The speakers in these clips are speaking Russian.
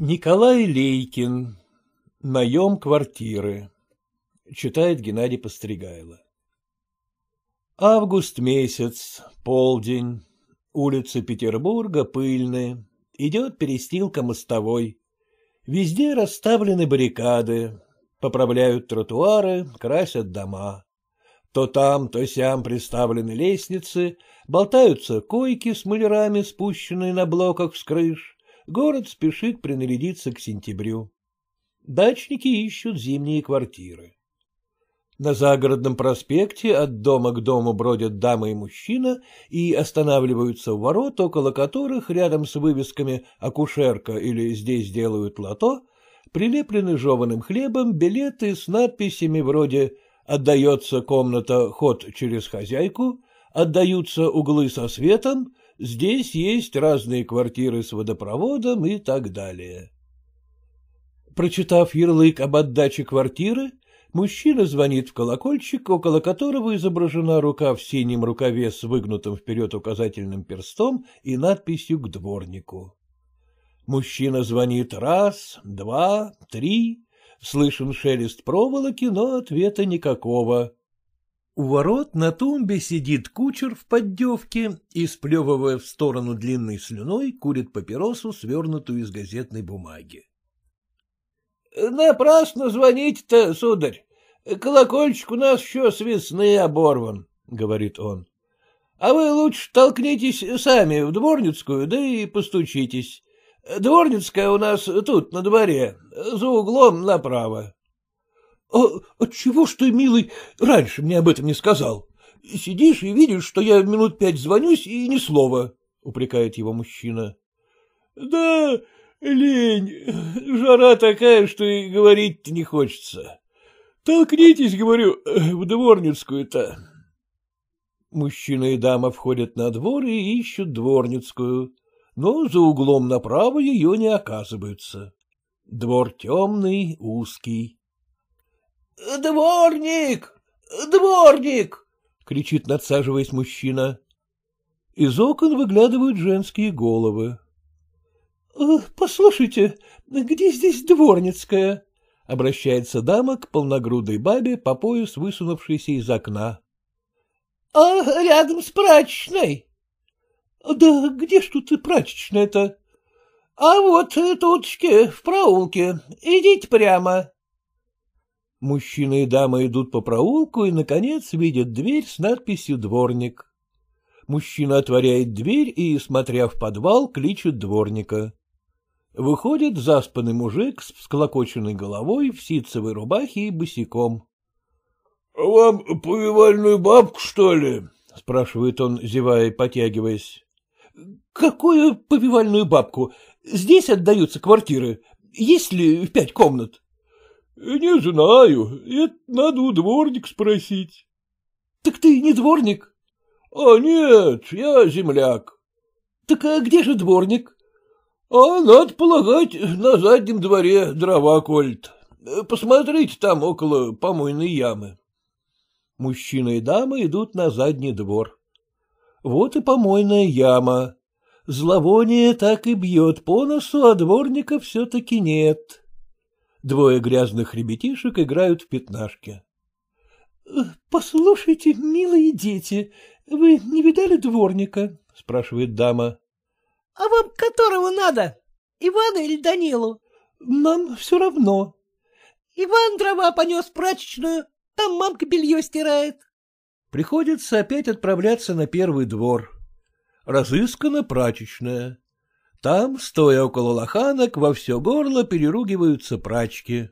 Николай Лейкин. Наем квартиры. Читает Геннадий Постригайло. Август месяц, полдень. Улицы Петербурга пыльные. Идет перестилка мостовой. Везде расставлены баррикады. Поправляют тротуары, красят дома. То там, то сям приставлены лестницы, болтаются койки с мулярами, спущенные на блоках с крыш город спешит принарядиться к сентябрю. Дачники ищут зимние квартиры. На загородном проспекте от дома к дому бродят дама и мужчина и останавливаются у ворот, около которых рядом с вывесками «Акушерка» или «Здесь делают лото» прилеплены жеванным хлебом билеты с надписями вроде «Отдается комната ход через хозяйку», «Отдаются углы со светом», здесь есть разные квартиры с водопроводом и так далее. Прочитав ярлык об отдаче квартиры, мужчина звонит в колокольчик, около которого изображена рука в синем рукаве с выгнутым вперед указательным перстом и надписью «К дворнику». Мужчина звонит раз, два, три, слышен шелест проволоки, но ответа никакого. У ворот на тумбе сидит кучер в поддевке и, сплевывая в сторону длинной слюной, курит папиросу, свернутую из газетной бумаги. — Напрасно звонить-то, сударь. Колокольчик у нас еще с весны оборван, — говорит он. — А вы лучше толкнитесь сами в дворницкую, да и постучитесь. Дворницкая у нас тут, на дворе, за углом направо. А чего ж ты, милый, раньше мне об этом не сказал? Сидишь и видишь, что я минут пять звонюсь и ни слова, — упрекает его мужчина. — Да, лень, жара такая, что и говорить-то не хочется. Толкнитесь, говорю, в дворницкую-то. Мужчина и дама входят на двор и ищут дворницкую, но за углом направо ее не оказываются. Двор темный, узкий. Дворник! Дворник! — кричит, надсаживаясь мужчина. Из окон выглядывают женские головы. «Э, — Послушайте, где здесь дворницкая? — обращается дама к полногрудой бабе по пояс, высунувшейся из окна. — А рядом с прачечной. — Да где ж тут прачечная-то? — А вот э, туточки, в проулке, идите прямо. Мужчина и дама идут по проулку и, наконец, видят дверь с надписью «Дворник». Мужчина отворяет дверь и, смотря в подвал, кличет дворника. Выходит заспанный мужик с всклокоченной головой в ситцевой рубахе и босиком. — Вам повивальную бабку, что ли? — спрашивает он, зевая и потягиваясь. — Какую повивальную бабку? Здесь отдаются квартиры. Есть ли пять комнат? — не знаю, это надо у дворника спросить. Так ты не дворник? А нет, я земляк. Так а где же дворник? А надо полагать, на заднем дворе дрова кольт, Посмотрите там около помойной ямы. Мужчина и дама идут на задний двор. Вот и помойная яма. Зловоние так и бьет по носу, а дворника все-таки нет. Двое грязных ребятишек играют в пятнашки. «Э, — Послушайте, милые дети, вы не видали дворника? — спрашивает дама. — А вам которого надо? Ивана или Данилу? — Нам все равно. — Иван дрова понес прачечную, там мамка белье стирает. Приходится опять отправляться на первый двор. Разыскана прачечная. Там, стоя около лоханок, во все горло переругиваются прачки.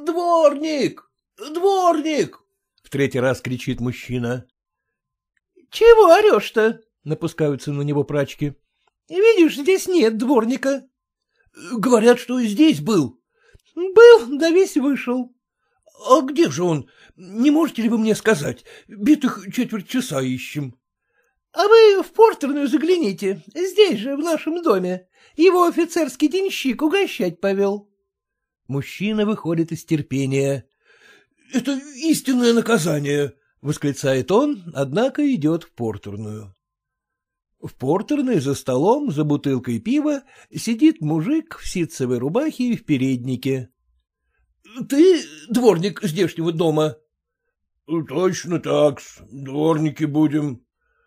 «Дворник! Дворник!» — в третий раз кричит мужчина. «Чего орешь-то?» — напускаются на него прачки. «Видишь, здесь нет дворника». «Говорят, что здесь был». «Был, да весь вышел». «А где же он? Не можете ли вы мне сказать? Битых четверть часа ищем». А вы в портерную загляните, здесь же, в нашем доме. Его офицерский денщик угощать повел. Мужчина выходит из терпения. — Это истинное наказание! — восклицает он, однако идет в портерную. В портерной за столом, за бутылкой пива, сидит мужик в ситцевой рубахе и в переднике. — Ты дворник здешнего дома? — Точно так, дворники будем,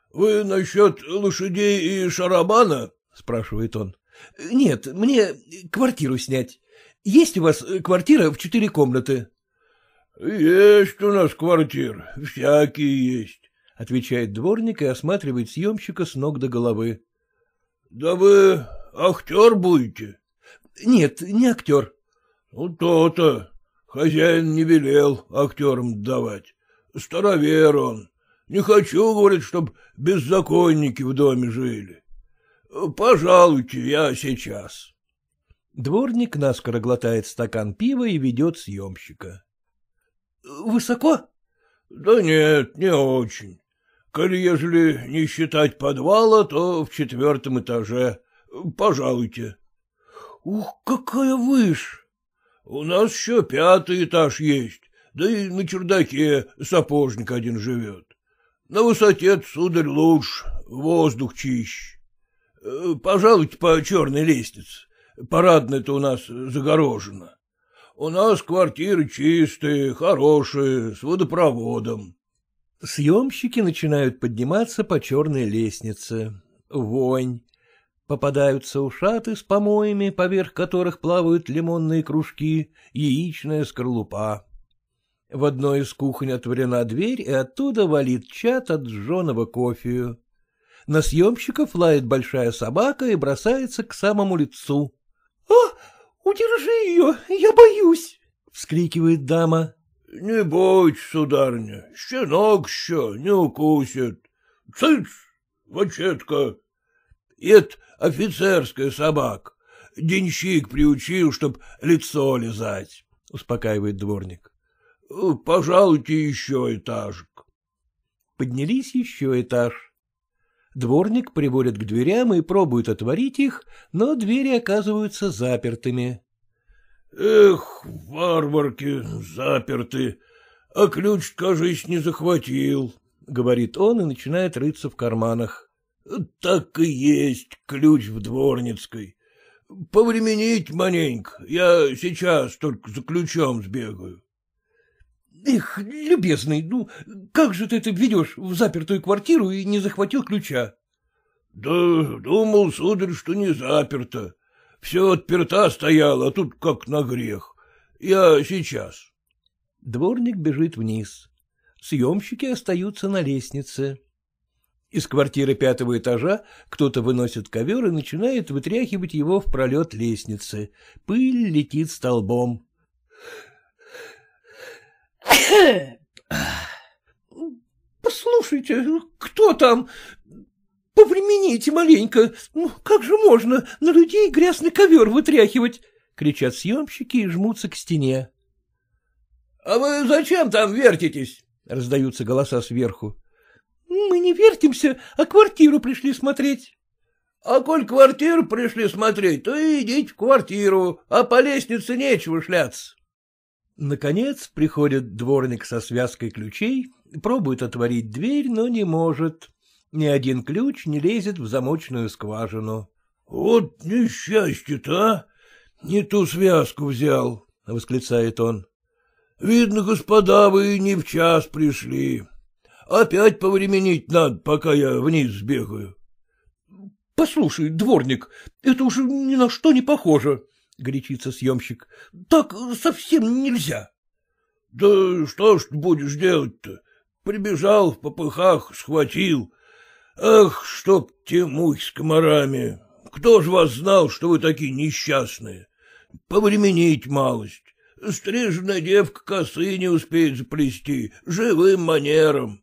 — Вы насчет лошадей и шарабана? — спрашивает он. — Нет, мне квартиру снять. Есть у вас квартира в четыре комнаты? — Есть у нас квартир всякие есть, — отвечает дворник и осматривает съемщика с ног до головы. — Да вы актер будете? — Нет, не актер. — Ну, то-то. Хозяин не велел актерам давать. Старовер он. Не хочу, говорит, чтоб беззаконники в доме жили. Пожалуйте, я сейчас. Дворник наскоро глотает стакан пива и ведет съемщика. Высоко? Да нет, не очень. Коль ежели не считать подвала, то в четвертом этаже. Пожалуйте. Ух, какая вышь! У нас еще пятый этаж есть, да и на чердаке сапожник один живет. На высоте, сударь, лучше, воздух чище. Э, пожалуйте по черной лестнице, парадная-то у нас загорожена. У нас квартиры чистые, хорошие, с водопроводом. Съемщики начинают подниматься по черной лестнице. Вонь. Попадаются ушаты с помоями, поверх которых плавают лимонные кружки, яичная скорлупа. В одной из кухонь отворена дверь, и оттуда валит чат от жженого кофею. На съемщиков лает большая собака и бросается к самому лицу. — А, удержи ее, я боюсь! — вскрикивает дама. — Не бойтесь, сударня, щенок еще не укусит. Цыц, вачетка, Это офицерская собака. Денщик приучил, чтоб лицо лизать, — успокаивает дворник. Э, — Пожалуйте еще этажик. Поднялись еще этаж. Дворник приводит к дверям и пробует отворить их, но двери оказываются запертыми. — Эх, варварки, заперты, а ключ, кажись, не захватил, — говорит он и начинает рыться в карманах. — Так и есть ключ в Дворницкой. Повременить маленько, я сейчас только за ключом сбегаю. Их, любезный, ну, как же ты это ведешь в запертую квартиру и не захватил ключа? — Да думал, сударь, что не заперто. Все отперта стояло, а тут как на грех. Я сейчас. Дворник бежит вниз. Съемщики остаются на лестнице. Из квартиры пятого этажа кто-то выносит ковер и начинает вытряхивать его в пролет лестницы. Пыль летит столбом. Послушайте, кто там? Повремените маленько. Ну, как же можно на людей грязный ковер вытряхивать? Кричат съемщики и жмутся к стене. — А вы зачем там вертитесь? — раздаются голоса сверху. — Мы не вертимся, а квартиру пришли смотреть. — А коль квартиру пришли смотреть, то идите в квартиру, а по лестнице нечего шляться. Наконец приходит дворник со связкой ключей, пробует отворить дверь, но не может. Ни один ключ не лезет в замочную скважину. — Вот несчастье-то, а! Не ту связку взял, — восклицает он. — Видно, господа, вы не в час пришли. Опять повременить надо, пока я вниз сбегаю. — Послушай, дворник, это уже ни на что не похоже, горячится съемщик. — Так совсем нельзя. — Да что ж ты будешь делать-то? Прибежал в попыхах, схватил. Ах, чтоб те мухи с комарами! Кто ж вас знал, что вы такие несчастные? Повременить малость. Стриженная девка косы не успеет заплести, живым манером.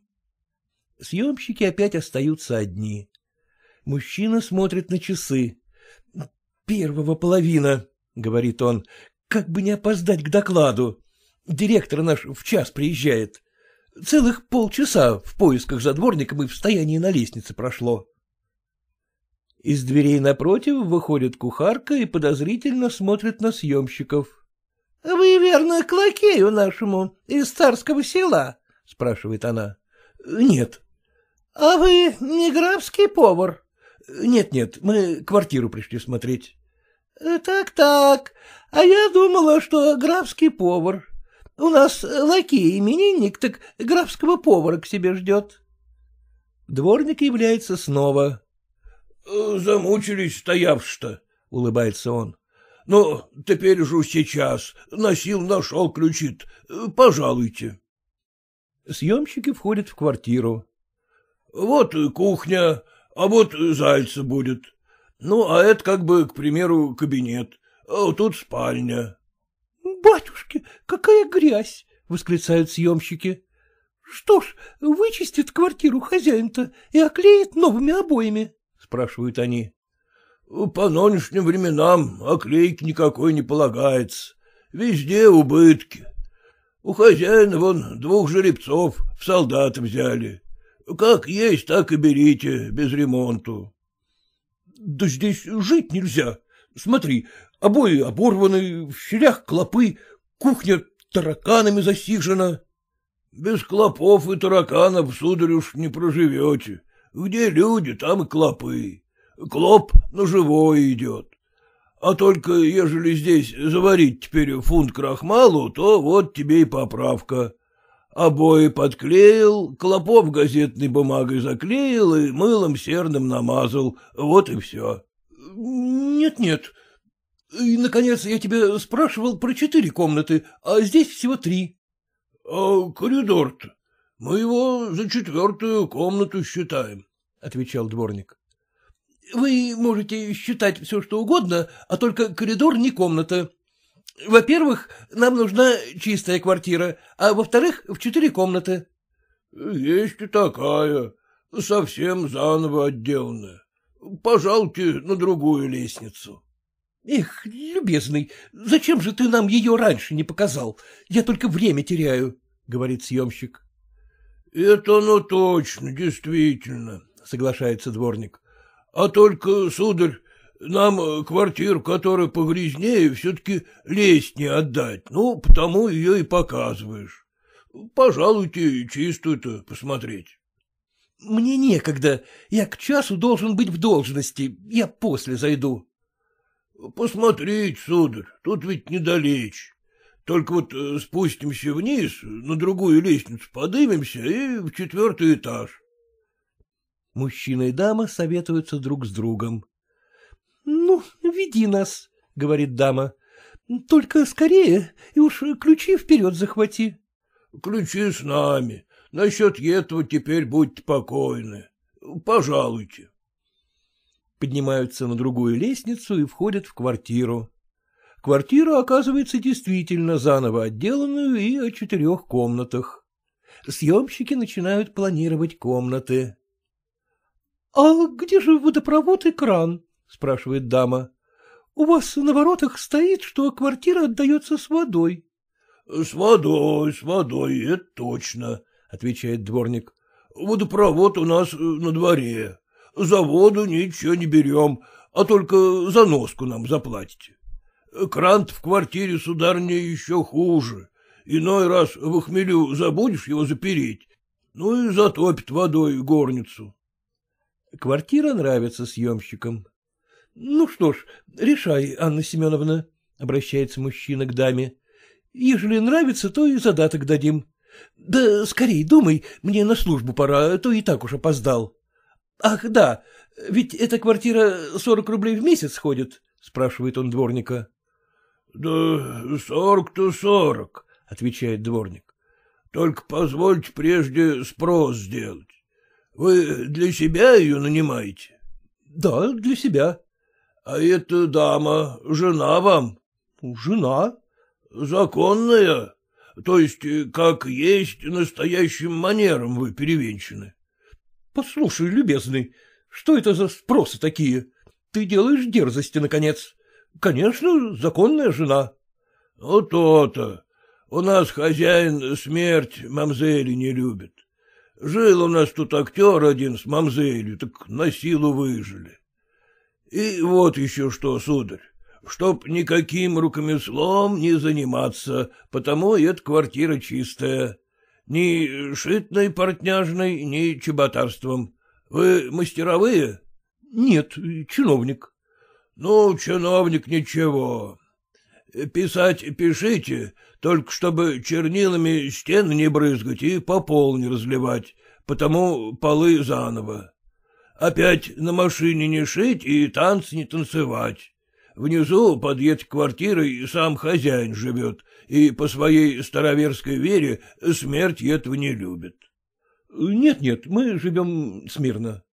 Съемщики опять остаются одни. Мужчина смотрит на часы. Первого половина говорит он, — как бы не опоздать к докладу. Директор наш в час приезжает. Целых полчаса в поисках за дворником и в стоянии на лестнице прошло. Из дверей напротив выходит кухарка и подозрительно смотрит на съемщиков. — Вы, верно, к лакею нашему из царского села? — спрашивает она. — Нет. — А вы не графский повар? — Нет-нет, мы квартиру пришли смотреть. Э, так-так, а я думала, что графский повар. У нас э, лакей именинник, так графского повара к себе ждет. Дворник является снова. Э, замучились стоявши-то, улыбается он. Но ну, теперь же сейчас. Носил, нашел, ключит. Пожалуйте. Съемщики входят в квартиру. Вот кухня, а вот зайца будет. Ну, а это как бы, к примеру, кабинет, а тут спальня. — Батюшки, какая грязь! — восклицают съемщики. — Что ж, вычистит квартиру хозяин-то и оклеит новыми обоями? — спрашивают они. — По нынешним временам оклейки никакой не полагается. Везде убытки. У хозяина вон двух жеребцов в солдаты взяли. Как есть, так и берите, без ремонту. Да здесь жить нельзя. Смотри, обои оборваны, в щелях клопы, кухня тараканами засижена. Без клопов и тараканов, сударь, уж не проживете. Где люди, там и клопы. Клоп на живое идет. А только ежели здесь заварить теперь фунт крахмалу, то вот тебе и поправка обои подклеил, клопов газетной бумагой заклеил и мылом серным намазал. Вот и все. Нет, — И, наконец, я тебя спрашивал про четыре комнаты, а здесь всего три. — А коридор-то? Мы его за четвертую комнату считаем, — отвечал дворник. — Вы можете считать все, что угодно, а только коридор не комната, во-первых, нам нужна чистая квартира, а во-вторых, в четыре комнаты. — Есть и такая, совсем заново отделанная. Пожалуйте на другую лестницу. — Эх, любезный, зачем же ты нам ее раньше не показал? Я только время теряю, — говорит съемщик. — Это оно точно, действительно, — соглашается дворник. — А только, сударь, нам э, квартиру, которая погрязнее, все-таки лезть отдать, ну, потому ее и показываешь. Пожалуйте чистую-то посмотреть. Мне некогда, я к часу должен быть в должности, я после зайду. Посмотреть, сударь, тут ведь недалечь. Только вот э, спустимся вниз, на другую лестницу подымемся и в четвертый этаж. Мужчина и дама советуются друг с другом. Ну, веди нас, — говорит дама. — Только скорее, и уж ключи вперед захвати. — Ключи с нами. Насчет этого теперь будьте покойны. Пожалуйте. Поднимаются на другую лестницу и входят в квартиру. Квартира оказывается действительно заново отделанную и о четырех комнатах. Съемщики начинают планировать комнаты. — А где же водопровод и кран? — спрашивает дама. — У вас на воротах стоит, что квартира отдается с водой. — С водой, с водой, это точно, — отвечает дворник. — Водопровод у нас э, на дворе. За воду ничего не берем, а только за носку нам заплатите. Крант в квартире, сударыня, еще хуже. Иной раз в хмелю забудешь его запереть, ну и затопит водой горницу. Квартира нравится съемщикам. — Ну что ж, решай, Анна Семеновна, — обращается мужчина к даме. — Ежели нравится, то и задаток дадим. Да скорей думай, мне на службу пора, а то и так уж опоздал. — Ах, да, ведь эта квартира сорок рублей в месяц ходит, — спрашивает он дворника. — Да сорок-то сорок, — отвечает дворник. — Только позвольте прежде спрос сделать. Вы для себя ее нанимаете? — Да, для себя. А эта дама жена вам? Жена. Законная? То есть, э, как есть, настоящим манером вы перевенчаны. Послушай, любезный, что это за спросы такие? Ты делаешь дерзости, наконец. Конечно, законная жена. Ну, то-то. У нас хозяин смерть мамзели не любит. Жил у нас тут актер один с мамзелью, так на силу выжили. — И вот еще что, сударь, чтоб никаким рукомеслом не заниматься, потому эта квартира чистая. Ни шитной портняжной, ни чеботарством. Вы мастеровые? — Нет, чиновник. — Ну, чиновник ничего. Писать пишите, только чтобы чернилами стены не брызгать и по пол не разливать, потому полы заново. Опять на машине не шить и танц не танцевать. Внизу под этой квартирой сам хозяин живет, и по своей староверской вере смерть этого не любит. Нет-нет, мы живем смирно.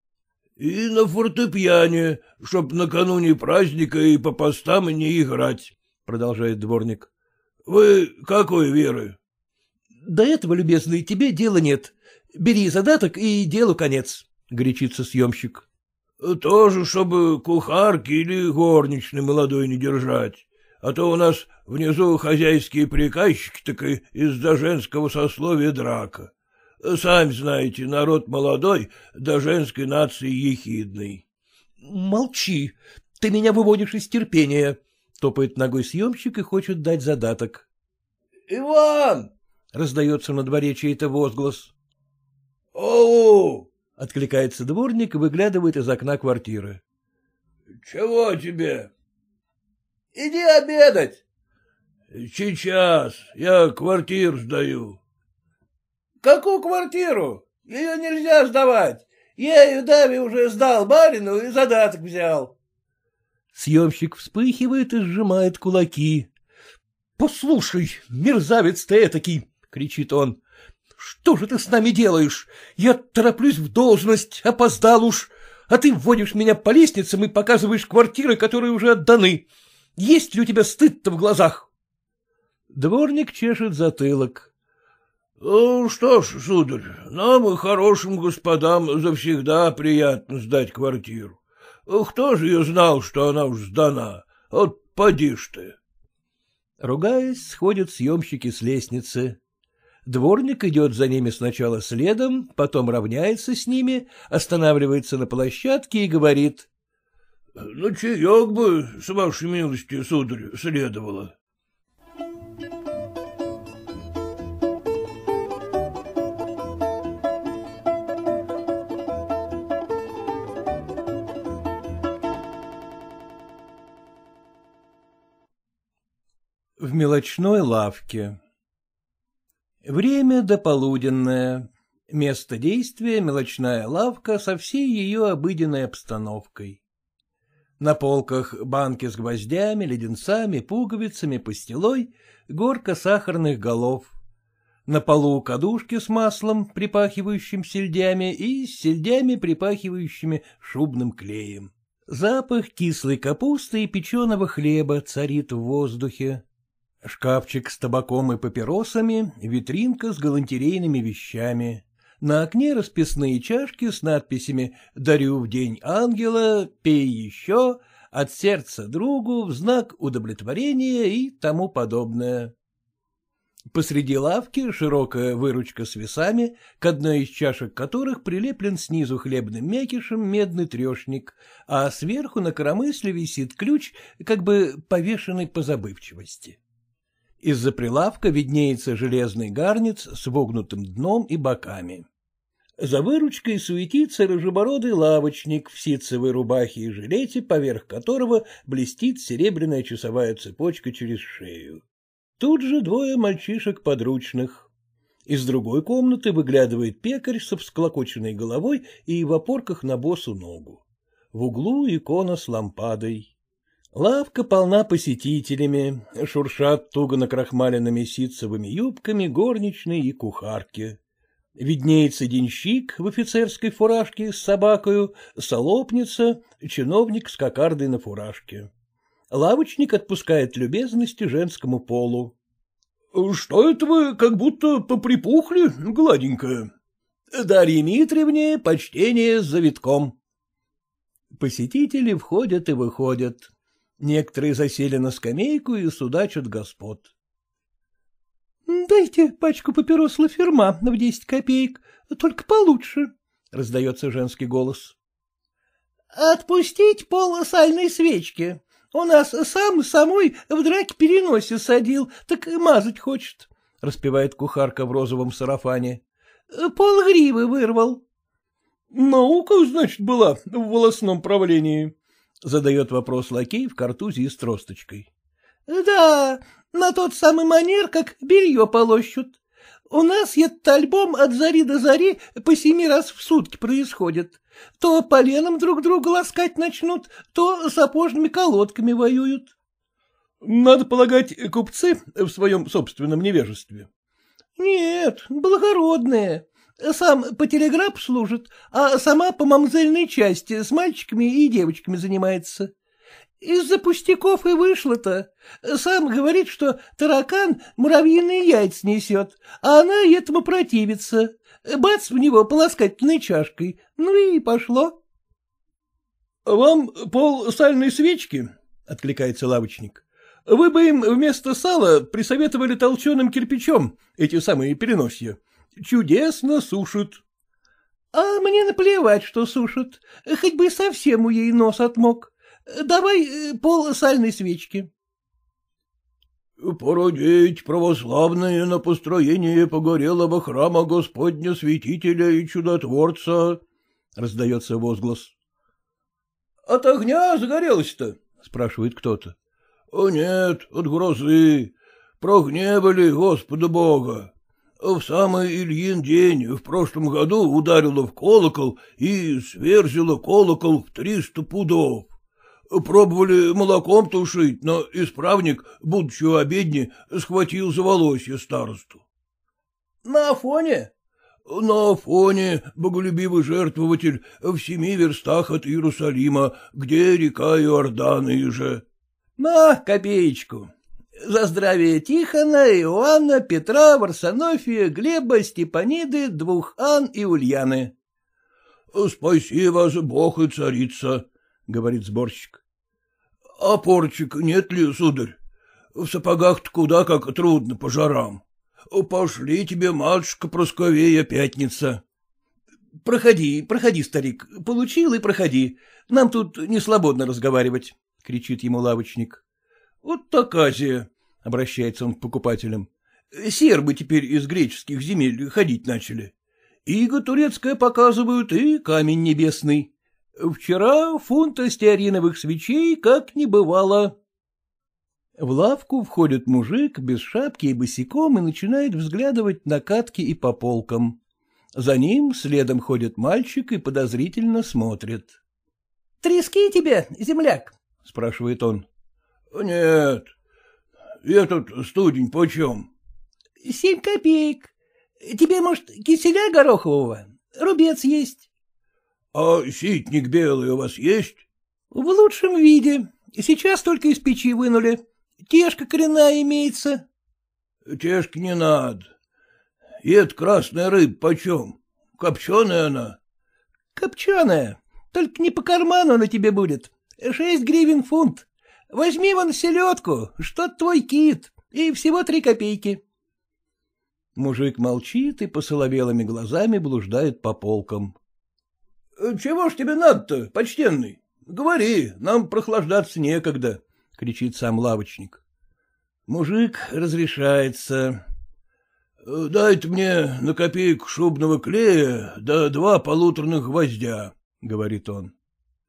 И на фортепьяне, чтоб накануне праздника и по постам не играть, продолжает дворник. Вы какой веры? До этого, любезный, тебе дела нет. Бери задаток и делу конец. — горячится съемщик. — Тоже, чтобы кухарки или горничной молодой не держать, а то у нас внизу хозяйские приказчики, так и из-за женского сословия драка. Сами знаете, народ молодой, до женской нации ехидный. — Молчи, ты меня выводишь из терпения, — топает ногой съемщик и хочет дать задаток. — Иван! — раздается на дворе чей-то возглас. — Оу! — откликается дворник и выглядывает из окна квартиры. — Чего тебе? — Иди обедать. — Сейчас, я квартиру сдаю. — Какую квартиру? Ее нельзя сдавать. Я ее даме уже сдал барину и задаток взял. Съемщик вспыхивает и сжимает кулаки. — Послушай, мерзавец ты этакий! — кричит он. Что же ты с нами делаешь? Я тороплюсь в должность, опоздал уж, а ты вводишь меня по лестницам и показываешь квартиры, которые уже отданы. Есть ли у тебя стыд-то в глазах? Дворник чешет затылок. Э, — Что ж, сударь, нам и хорошим господам завсегда приятно сдать квартиру. Кто же ее знал, что она уж сдана? Вот поди ж ты. Ругаясь, сходят съемщики с лестницы. Дворник идет за ними сначала следом, потом равняется с ними, останавливается на площадке и говорит. — Ну, чаек бы, с вашей милостью, сударь, следовало. В мелочной лавке Время дополуденное. Место действия — мелочная лавка со всей ее обыденной обстановкой. На полках банки с гвоздями, леденцами, пуговицами, пастилой, горка сахарных голов. На полу кадушки с маслом, припахивающим сельдями, и с сельдями, припахивающими шубным клеем. Запах кислой капусты и печеного хлеба царит в воздухе. Шкафчик с табаком и папиросами, витринка с галантерейными вещами. На окне расписные чашки с надписями «Дарю в день ангела», «Пей еще», «От сердца другу», «В знак удовлетворения» и тому подобное. Посреди лавки широкая выручка с весами, к одной из чашек которых прилеплен снизу хлебным мякишем медный трешник, а сверху на коромысле висит ключ, как бы повешенный по забывчивости. Из-за прилавка виднеется железный гарниц с вогнутым дном и боками. За выручкой суетится рыжебородый лавочник в ситцевой рубахе и жилете, поверх которого блестит серебряная часовая цепочка через шею. Тут же двое мальчишек подручных. Из другой комнаты выглядывает пекарь со всклокоченной головой и в опорках на босу ногу. В углу икона с лампадой. Лавка полна посетителями, шуршат туго накрахмаленными ситцевыми юбками горничные и кухарки. Виднеется денщик в офицерской фуражке с собакою, солопница, чиновник с кокардой на фуражке. Лавочник отпускает любезности женскому полу. — Что это вы как будто поприпухли, гладенькая? — Дарье Митриевне почтение с завитком. Посетители входят и выходят. Некоторые засели на скамейку и судачат господ. — Дайте пачку папирос Лаферма в десять копеек, только получше, — раздается женский голос. — Отпустить пол сальной свечки. У нас сам самой в драке переносе садил, так и мазать хочет, — распевает кухарка в розовом сарафане. — Пол гривы вырвал. — Наука, значит, была в волосном правлении, — задает вопрос лакей в картузе и с тросточкой. — Да, на тот самый манер, как белье полощут. У нас этот альбом от зари до зари по семи раз в сутки происходит. То поленом друг друга ласкать начнут, то сапожными колодками воюют. Надо полагать, купцы в своем собственном невежестве. Нет, благородные. Сам по телеграф служит, а сама по мамзельной части с мальчиками и девочками занимается. Из-за пустяков и вышло-то. Сам говорит, что таракан муравьиные яйца несет, а она этому противится. Бац в него полоскательной чашкой. Ну и пошло. — Вам пол сальной свечки? — откликается лавочник. — Вы бы им вместо сала присоветовали толченым кирпичом эти самые переносья. — Чудесно сушит. А мне наплевать, что сушит. Хоть бы совсем у ей нос отмок. Давай э, пол сальной свечки. Породить православные на построение погорелого храма Господня Святителя и Чудотворца, — раздается возглас. — От огня загорелось-то? — спрашивает кто-то. — О нет, от грозы. Прогневали Господа Бога в самый Ильин день в прошлом году ударила в колокол и сверзила колокол в триста пудов. Пробовали молоком тушить, но исправник, будучи обедни, схватил за волосье старосту. — На Афоне? — На Афоне, боголюбивый жертвователь, в семи верстах от Иерусалима, где река Иордан и иже. — На копеечку, за здравие Тихона, Иоанна, Петра, Варсонофия, Глеба, Степаниды, двух Ан и Ульяны. — Спасибо, бог и царица, — говорит сборщик. — А порчик нет ли, сударь? В сапогах-то куда как трудно по жарам. Пошли тебе, матушка Просковея, пятница. — Проходи, проходи, старик, получил и проходи. Нам тут не свободно разговаривать, — кричит ему лавочник. — вот так Азия, — обращается он к покупателям. Сербы теперь из греческих земель ходить начали. Иго турецкое показывают и камень небесный. Вчера фунта стеариновых свечей как не бывало. В лавку входит мужик без шапки и босиком и начинает взглядывать на катки и по полкам. За ним следом ходит мальчик и подозрительно смотрит. — Трески тебе, земляк? — спрашивает он. Нет, этот студень почем? — Семь копеек. Тебе, может, киселя горохового? Рубец есть. — А ситник белый у вас есть? — В лучшем виде. Сейчас только из печи вынули. Тешка коренная имеется. — Тешки не надо. И это красная рыба почем? Копченая она? — Копченая. Только не по карману она тебе будет. Шесть гривен фунт. Возьми вон селедку, что твой кит, и всего три копейки. Мужик молчит и посоловелыми глазами блуждает по полкам. «Э, — Чего ж тебе надо-то, почтенный? Говори, нам прохлаждаться некогда, — кричит сам лавочник. Мужик разрешается. «Э, — Дай-то мне на копейку шубного клея да два полуторных гвоздя, — говорит он.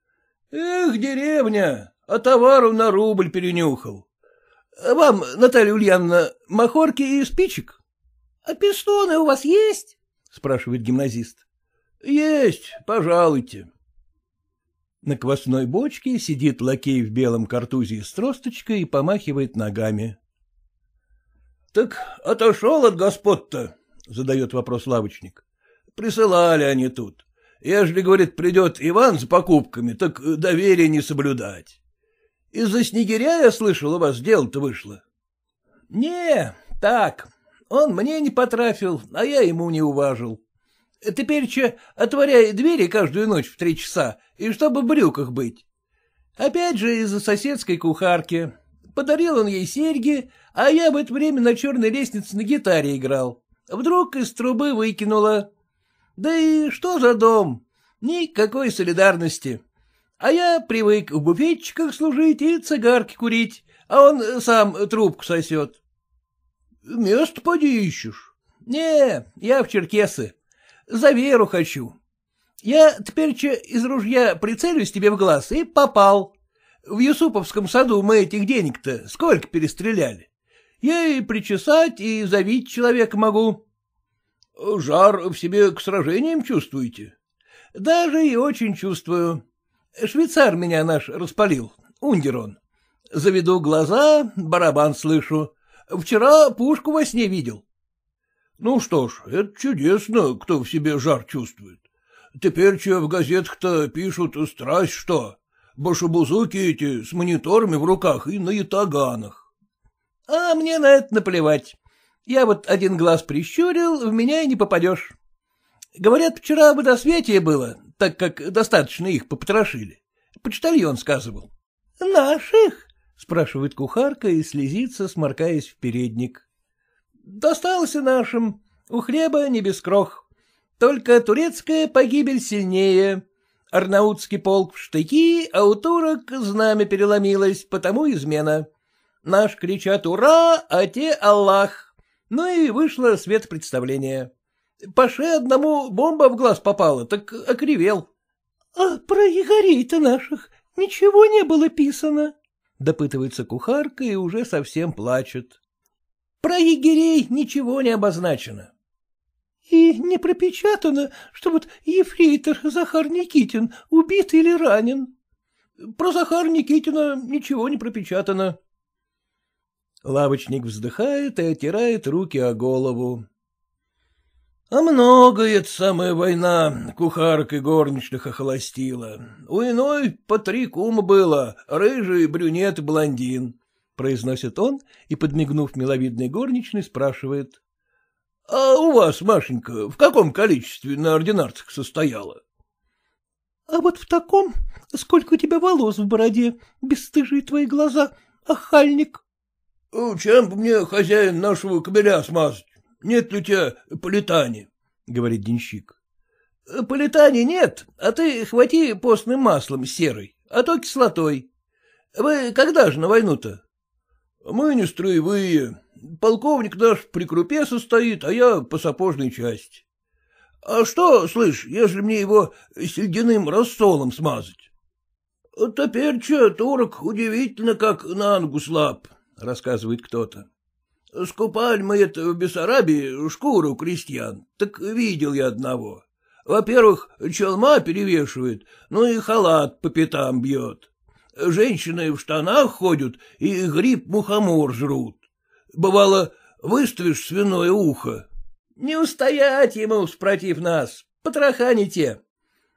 — Эх, деревня! а товару на рубль перенюхал. Вам, Наталья Ульяновна, махорки и спичек? — А пистоны у вас есть? — спрашивает гимназист. — Есть, пожалуйте. На квасной бочке сидит лакей в белом картузе с тросточкой и помахивает ногами. — Так отошел от господ-то? — задает вопрос лавочник. — Присылали они тут. Ежели, говорит, придет Иван с покупками, так доверие не соблюдать. Из-за снегиря, я слышал, у вас дело-то вышло. — Не, так, он мне не потрафил, а я ему не уважил. Теперь че, отворяй двери каждую ночь в три часа, и чтобы в брюках быть. Опять же из-за соседской кухарки. Подарил он ей серьги, а я в это время на черной лестнице на гитаре играл. Вдруг из трубы выкинула. Да и что за дом? Никакой солидарности. А я привык в буфетчиках служить и цигарки курить, а он сам трубку сосет. — Место поди ищешь. — Не, я в Черкесы. За веру хочу. Я теперь из ружья прицелюсь тебе в глаз и попал. В Юсуповском саду мы этих денег-то сколько перестреляли. Я и причесать, и завить человека могу. — Жар в себе к сражениям чувствуете? — Даже и очень чувствую. Швейцар меня наш распалил, ундер он. Заведу глаза, барабан слышу. Вчера пушку во сне видел. Ну что ж, это чудесно, кто в себе жар чувствует. Теперь че в газетах-то пишут страсть что? Башебузуки эти с мониторами в руках и на ятаганах. А мне на это наплевать. Я вот один глаз прищурил, в меня и не попадешь. Говорят, вчера бы до водосветие было, так как достаточно их попотрошили. Почтальон сказывал. — Наших? — спрашивает кухарка и слезится, сморкаясь в передник. — Достался нашим. У хлеба не без крох. Только турецкая погибель сильнее. Арнаутский полк в штыки, а у турок знамя переломилось, потому измена. Наш кричат «Ура!», а те «Аллах!». Ну и вышло свет представления. Паше одному бомба в глаз попала, так окривел. — А про Егорей-то наших ничего не было писано? — допытывается кухарка и уже совсем плачет. — Про егерей ничего не обозначено. — И не пропечатано, что вот ефрейтор Захар Никитин убит или ранен? — Про Захар Никитина ничего не пропечатано. Лавочник вздыхает и отирает руки о голову. А многое самая война кухарок и горничных охолостила. У иной по три кума было, рыжий, брюнет и блондин, — произносит он и, подмигнув миловидной горничной, спрашивает. — А у вас, Машенька, в каком количестве на ординарцах состояла? — А вот в таком, сколько у тебя волос в бороде, бесстыжие твои глаза, охальник. Чем бы мне хозяин нашего кабеля смазать? Нет ли у тебя политани? — говорит денщик. — Политани нет, а ты хвати постным маслом серой, а то кислотой. Вы когда же на войну-то? — Мы не строевые. Полковник наш при крупе состоит, а я по сапожной части. А что, слышь, если мне его сельдяным рассолом смазать? — Теперь Топерча турок удивительно как на ангу слаб, — рассказывает кто-то. Скупали мы это в Бессарабии шкуру крестьян, так видел я одного. Во-первых, челма перевешивает, ну и халат по пятам бьет. Женщины в штанах ходят и гриб-мухомор жрут. Бывало, выставишь свиное ухо. Не устоять ему, спротив нас, потроха не те.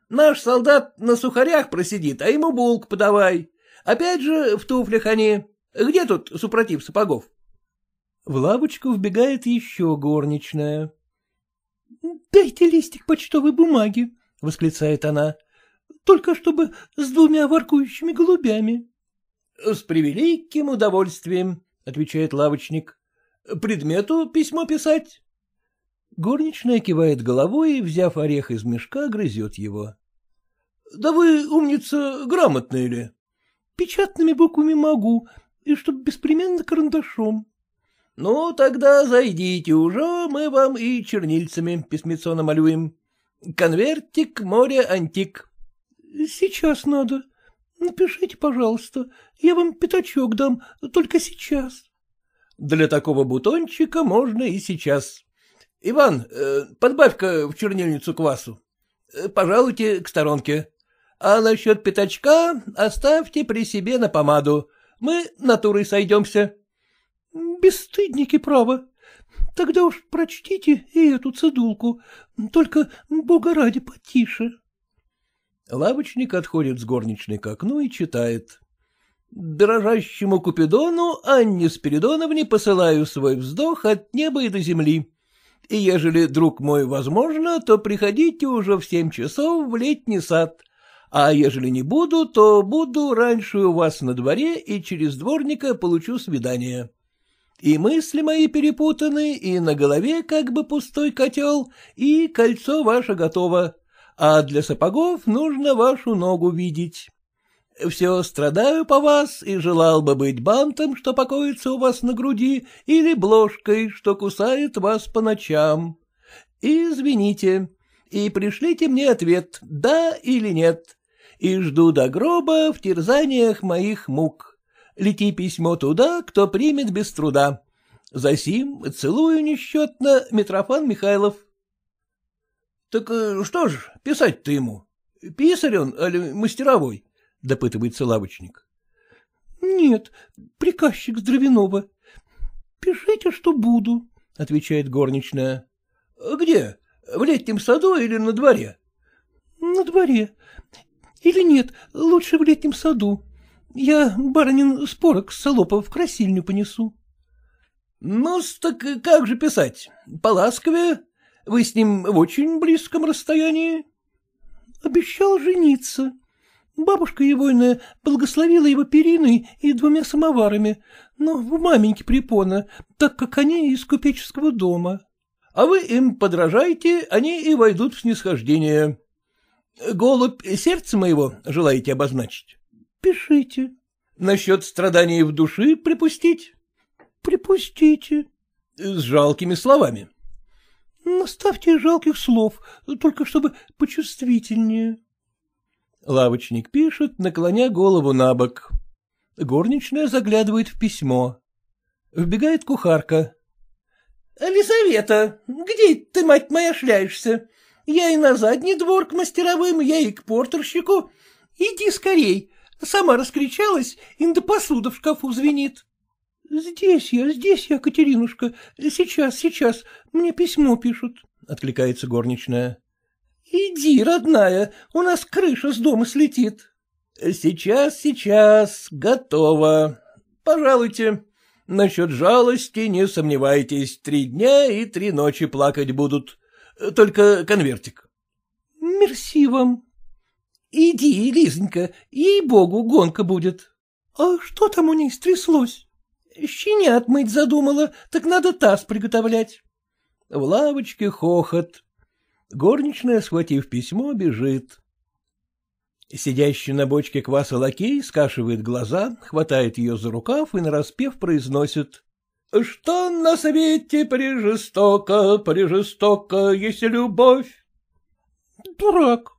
Наш солдат на сухарях просидит, а ему булк подавай. Опять же в туфлях они. Где тут супротив сапогов? В лавочку вбегает еще горничная. — Дайте листик почтовой бумаги, — восклицает она, — только чтобы с двумя воркующими голубями. — С превеликим удовольствием, — отвечает лавочник. — Предмету письмо писать? Горничная кивает головой и, взяв орех из мешка, грызет его. — Да вы, умница, грамотная ли? — Печатными буквами могу, и чтоб беспременно карандашом. Ну, тогда зайдите уже, мы вам и чернильцами письмецо намалюем. Конвертик море антик. Сейчас надо. Напишите, пожалуйста, я вам пятачок дам, только сейчас. Для такого бутончика можно и сейчас. Иван, э, подбавь-ка в чернильницу квасу. Э, пожалуйте к сторонке. А насчет пятачка оставьте при себе на помаду. Мы натурой сойдемся бесстыдники, право. Тогда уж прочтите и эту цедулку, только, бога ради, потише. Лавочник отходит с горничной к окну и читает. Дрожащему Купидону Анне Спиридоновне посылаю свой вздох от неба и до земли. И ежели, друг мой, возможно, то приходите уже в семь часов в летний сад. А ежели не буду, то буду раньше у вас на дворе и через дворника получу свидание». И мысли мои перепутаны, и на голове как бы пустой котел, и кольцо ваше готово. А для сапогов нужно вашу ногу видеть. Все страдаю по вас и желал бы быть бантом, что покоится у вас на груди, или бложкой, что кусает вас по ночам. Извините, и пришлите мне ответ, да или нет, и жду до гроба в терзаниях моих мук. Лети письмо туда, кто примет без труда. Засим целую несчетно Митрофан Михайлов. — Так э, что ж писать-то ему? Писарь он, али мастеровой? — допытывается лавочник. — Нет, приказчик Здравинова. Пишите, что буду, — отвечает горничная. — Где? В летнем саду или на дворе? — На дворе. Или нет, лучше в летнем саду. Я, барынин, спорок с солопа в красильню понесу. — Ну, так как же писать? По Поласковее? Вы с ним в очень близком расстоянии? — Обещал жениться. Бабушка егойная благословила его периной и двумя самоварами, но в маменьке припона, так как они из купеческого дома. А вы им подражайте, они и войдут в снисхождение. Голубь сердце моего желаете обозначить? — Пишите. — Насчет страданий в душе припустить? — Припустите. — С жалкими словами. — Наставьте жалких слов, только чтобы почувствительнее. Лавочник пишет, наклоняя голову на бок. Горничная заглядывает в письмо. Вбегает кухарка. — Лизавета, где ты, мать моя, шляешься? Я и на задний двор к мастеровым, я и к портерщику. Иди скорей, Сама раскричалась, индопосуда в шкафу звенит. — Здесь я, здесь я, Катеринушка. Сейчас, сейчас. Мне письмо пишут, — откликается горничная. — Иди, родная, у нас крыша с дома слетит. — Сейчас, сейчас. Готово. Пожалуйте. Насчет жалости не сомневайтесь. Три дня и три ночи плакать будут. Только конвертик. — Мерси вам, — Иди, Лизонька, ей-богу, гонка будет. — А что там у ней стряслось? — Щенят мыть задумала, так надо таз приготовлять. В лавочке хохот. Горничная, схватив письмо, бежит. Сидящий на бочке кваса лакей скашивает глаза, хватает ее за рукав и нараспев произносит. — Что на свете прижестоко, прижестоко, если любовь? — Дурак,